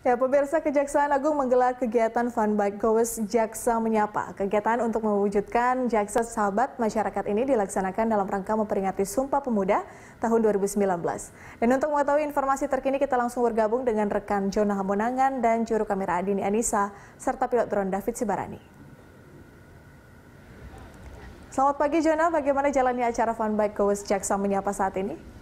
Ya, pemirsa Kejaksaan Agung menggelar kegiatan Fun Bike Goes Jaksa Menyapa. Kegiatan untuk mewujudkan jaksa sahabat masyarakat ini dilaksanakan dalam rangka memperingati Sumpah Pemuda tahun 2019. Dan untuk mengetahui informasi terkini, kita langsung bergabung dengan rekan Jona Hamonangan dan juru kamera Adini Anissa, serta pilot drone David Sibarani. Selamat pagi Jona, bagaimana jalannya acara Fun Bike Goes Jaksa Menyapa saat ini?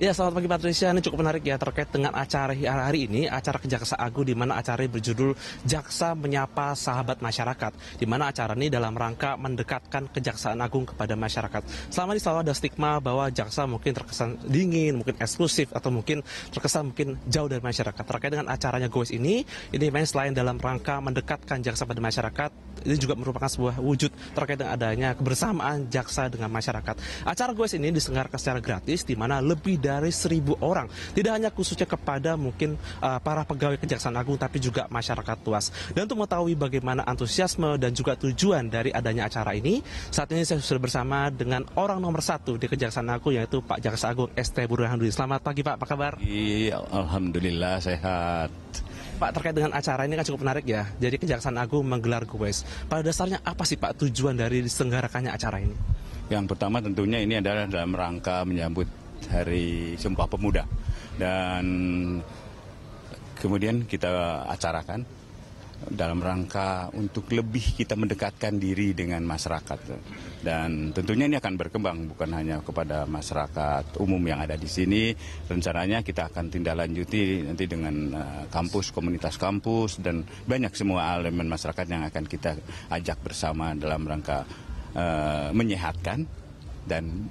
Ya, selamat pagi Patricia. Ini cukup menarik ya terkait dengan acara hari ini, acara Kejaksa Agung di mana acara berjudul Jaksa Menyapa Sahabat Masyarakat. Di mana acara ini dalam rangka mendekatkan Kejaksaan Agung kepada masyarakat. Selama ini selalu ada stigma bahwa jaksa mungkin terkesan dingin, mungkin eksklusif atau mungkin terkesan mungkin jauh dari masyarakat. Terkait dengan acaranya Goes ini, ini memang selain dalam rangka mendekatkan jaksa pada masyarakat, ini juga merupakan sebuah wujud terkait dengan adanya kebersamaan jaksa dengan masyarakat. Acara goes ini disenggarkan secara gratis di mana lebih dari seribu orang, tidak hanya khususnya kepada mungkin uh, para pegawai Kejaksaan Agung tapi juga masyarakat luas. Dan untuk mengetahui bagaimana antusiasme dan juga tujuan dari adanya acara ini, saat ini saya sudah bersama dengan orang nomor satu di Kejaksaan Agung yaitu Pak Jaksa Agung ST Burhanuddin. Selamat pagi Pak, apa kabar? Iya, alhamdulillah sehat. Pak terkait dengan acara ini kan cukup menarik ya. Jadi Kejaksaan Agung menggelar goes. Pada dasarnya apa sih Pak tujuan dari diselenggarakannya acara ini? Yang pertama tentunya ini adalah dalam rangka menyambut Hari Sumpah Pemuda dan kemudian kita acarakan dalam rangka untuk lebih kita mendekatkan diri dengan masyarakat. Dan tentunya ini akan berkembang bukan hanya kepada masyarakat umum yang ada di sini. Rencananya kita akan tindak lanjuti nanti dengan eh, kampus, komunitas kampus dan banyak semua elemen masyarakat yang akan kita ajak bersama dalam rangka uh, menyehatkan dan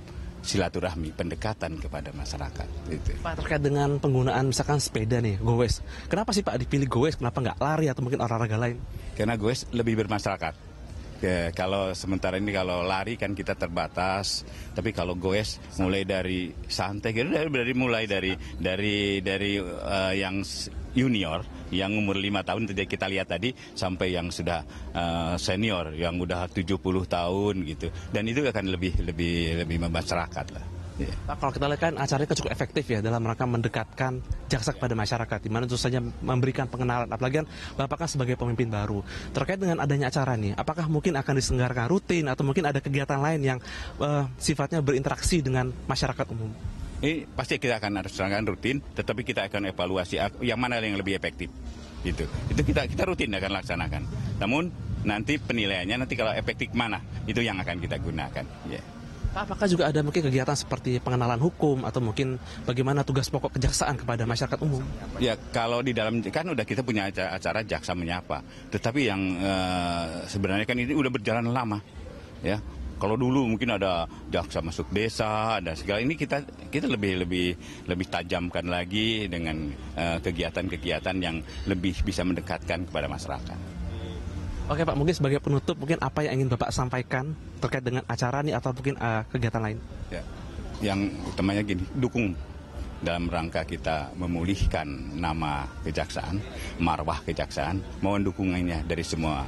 silaturahmi, pendekatan kepada masyarakat. Gitu. Pak terkait dengan penggunaan misalkan sepeda nih, gowes. Kenapa sih Pak dipilih gowes? Kenapa nggak lari atau mungkin olahraga lain? Karena gowes lebih bermasyarakat Ya, kalau sementara ini kalau lari kan kita terbatas, tapi kalau goes mulai dari santai gitu dari, dari mulai dari dari dari uh, yang junior yang umur lima tahun tadi kita lihat tadi sampai yang sudah uh, senior yang udah 70 tahun gitu. Dan itu akan lebih lebih lebih memasyarakat lah kalau kita lihat kan acara acaranya kan cukup efektif ya dalam rangka mendekatkan jaksa kepada masyarakat, di mana tentu saja memberikan pengenalan. Apalagi kan Bapak kan sebagai pemimpin baru. Terkait dengan adanya acara ini, apakah mungkin akan diselenggarakan rutin atau mungkin ada kegiatan lain yang uh, sifatnya berinteraksi dengan masyarakat umum? Ini pasti kita akan harus selenggarakan rutin, tetapi kita akan evaluasi yang mana yang lebih efektif. Gitu. Itu kita kita rutin akan laksanakan. Namun nanti penilaiannya nanti kalau efektif mana itu yang akan kita gunakan. Yeah. Apakah juga ada mungkin kegiatan seperti pengenalan hukum atau mungkin bagaimana tugas pokok kejaksaan kepada masyarakat umum? Ya kalau di dalam kan udah kita punya acara, acara jaksa menyapa, tetapi yang eh, sebenarnya kan ini udah berjalan lama, ya. Kalau dulu mungkin ada jaksa masuk desa, ada segala ini kita kita lebih lebih lebih tajamkan lagi dengan eh, kegiatan-kegiatan eh, yang lebih bisa mendekatkan kepada masyarakat. Oke Pak, mungkin sebagai penutup mungkin apa yang ingin Bapak sampaikan terkait dengan acara ini atau mungkin uh, kegiatan lain? Ya, yang utamanya gini, dukung dalam rangka kita memulihkan nama kejaksaan, marwah kejaksaan, mohon dukungannya dari semua,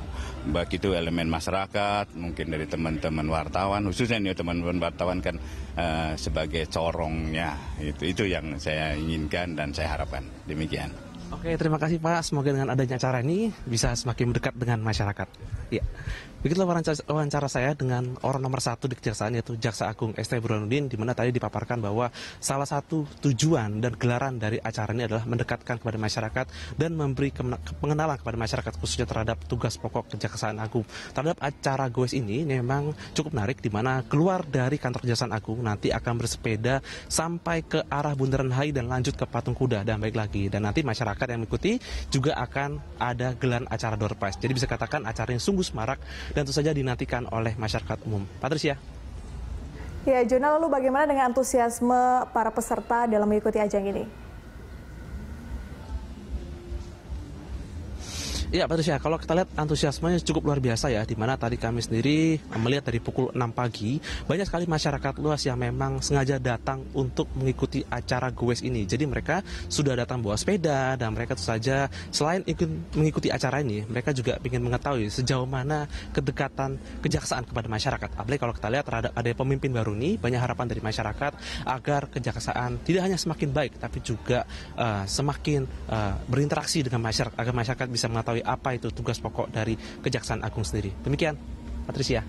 baik itu elemen masyarakat, mungkin dari teman-teman wartawan, khususnya nih ya, teman-teman wartawan kan uh, sebagai corongnya, itu itu yang saya inginkan dan saya harapkan demikian. Oke, terima kasih Pak. Semoga dengan adanya acara ini bisa semakin mendekat dengan masyarakat. Ya, begitulah wawancara, saya dengan orang nomor satu di kejaksaan yaitu Jaksa Agung ST Burhanuddin, di mana tadi dipaparkan bahwa salah satu tujuan dan gelaran dari acara ini adalah mendekatkan kepada masyarakat dan memberi pengenalan kepada masyarakat khususnya terhadap tugas pokok Kejaksaan Agung. Terhadap acara goes ini, ini memang cukup menarik di mana keluar dari kantor Kejaksaan Agung nanti akan bersepeda sampai ke arah Bundaran HI dan lanjut ke Patung Kuda dan baik lagi dan nanti masyarakat masyarakat yang mengikuti juga akan ada gelan acara door prize. Jadi bisa katakan acaranya sungguh semarak dan tentu saja dinantikan oleh masyarakat umum. Patricia. Ya, Jona, lalu bagaimana dengan antusiasme para peserta dalam mengikuti ajang ini? Ya Patricia, kalau kita lihat antusiasmenya cukup luar biasa ya, di mana tadi kami sendiri melihat dari pukul 6 pagi, banyak sekali masyarakat luas yang memang sengaja datang untuk mengikuti acara goes ini. Jadi mereka sudah datang bawa sepeda, dan mereka itu saja selain ikut mengikuti acara ini, mereka juga ingin mengetahui sejauh mana kedekatan kejaksaan kepada masyarakat. Apalagi kalau kita lihat terhadap ada pemimpin baru ini, banyak harapan dari masyarakat agar kejaksaan tidak hanya semakin baik, tapi juga uh, semakin uh, berinteraksi dengan masyarakat, agar masyarakat bisa mengetahui mengetahui apa itu tugas pokok dari Kejaksaan Agung sendiri. Demikian, Patricia.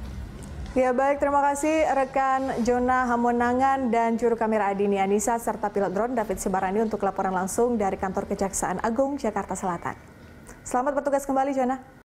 Ya baik, terima kasih rekan Jona Hamonangan dan juru kamera Adini Anissa serta pilot drone David Sibarani untuk laporan langsung dari kantor Kejaksaan Agung Jakarta Selatan. Selamat bertugas kembali Jona.